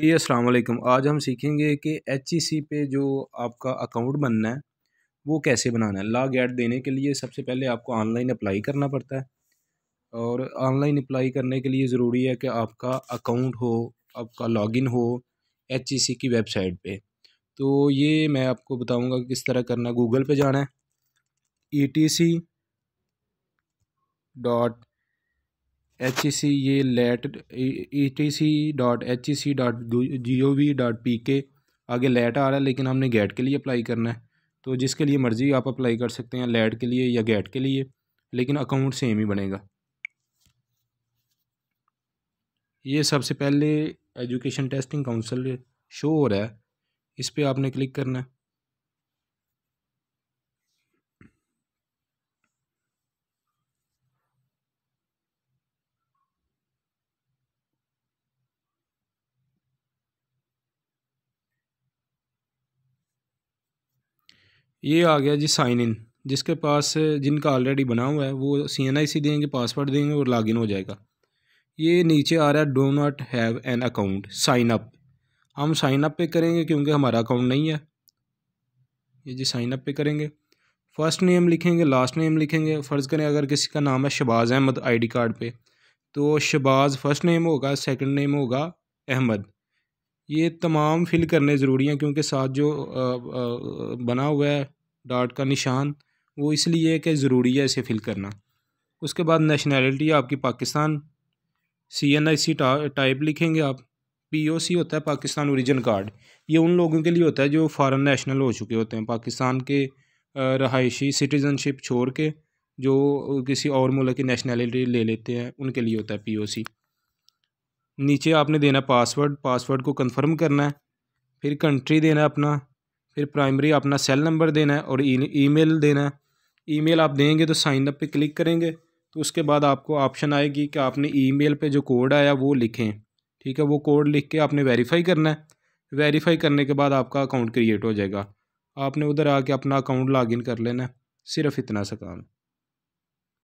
जी अस्सलाम आज हम सीखेंगे कि एच e पे जो आपका अकाउंट बनना है वो कैसे बनाना है लॉग ऐड देने के लिए सबसे पहले आपको ऑनलाइन अप्लाई करना पड़ता है और ऑनलाइन अप्लाई करने के लिए ज़रूरी है कि आपका अकाउंट हो आपका लॉगिन हो एच e की वेबसाइट पे तो ये मैं आपको बताऊंगा किस तरह करना है गूगल पे जाना है E T C dot H E C ये लेट E T C dot H E C dot G O V dot P K आगे लेट आ रहा है लेकिन हमने गेट के लिए अप्लाई करना है तो जिसके लिए मर्ज़ी आप अप्लाई कर सकते हैं लेट के लिए या गेट के लिए लेकिन अकाउंट सेम ही बनेगा ये सबसे पहले एजुकेशन टेस्टिंग काउंसिल शो हो रहा है इस पर आपने क्लिक करना है ये आ गया जी साइन इन जिसके पास जिनका ऑलरेडी बना हुआ है वो सी एन आई सी देंगे पासवर्ड देंगे और लॉगिन हो जाएगा ये नीचे आ रहा है do not have an account sign up हम साइन अप पे करेंगे क्योंकि हमारा अकाउंट नहीं है ये जी साइन अप पे करेंगे फर्स्ट नेम लिखेंगे लास्ट नेम लिखेंगे फ़र्ज़ करें अगर किसी का नाम है शबाज़ अहमद डी कार्ड पर तो शबाज़ फर्स्ट नेम होगा सेकेंड नेम होगा अहमद ये तमाम फिल करने ज़रूरी हैं क्योंकि साथ जो आ, आ, बना हुआ है डाट का निशान वो इसलिए कि ज़रूरी है इसे फिल करना उसके बाद नेशनैलिटी आपकी Pakistan C N I C type लिखेंगे आप पी ओ सी होता है पाकिस्तान औरिजन कार्ड ये उन लोगों के लिए होता है जो फ़ारन नेशनल हो चुके होते हैं पाकिस्तान के रहायशी सिटीज़नशिप छोड़ के जो किसी और मुल्क की नेशनैलिटी ले लेते हैं उनके लिए होता है पी ओ सी नीचे आपने देना पासवर्ड पासवर्ड को कंफर्म करना है फिर कंट्री देना अपना फिर प्राइमरी अपना सेल नंबर देना है और ईमेल e-, देना है ईमेल आप देंगे तो साइन अप पे क्लिक करेंगे तो उसके बाद आपको ऑप्शन आएगी कि आपने ईमेल पे जो कोड आया वो लिखें ठीक है वो कोड लिख के आपने वेरीफाई करना है वेरीफाई करने के बाद आपका अकाउंट क्रिएट हो जाएगा आपने उधर आके अपना अकाउंट लॉगिन कर लेना है सिर्फ इतना सा काम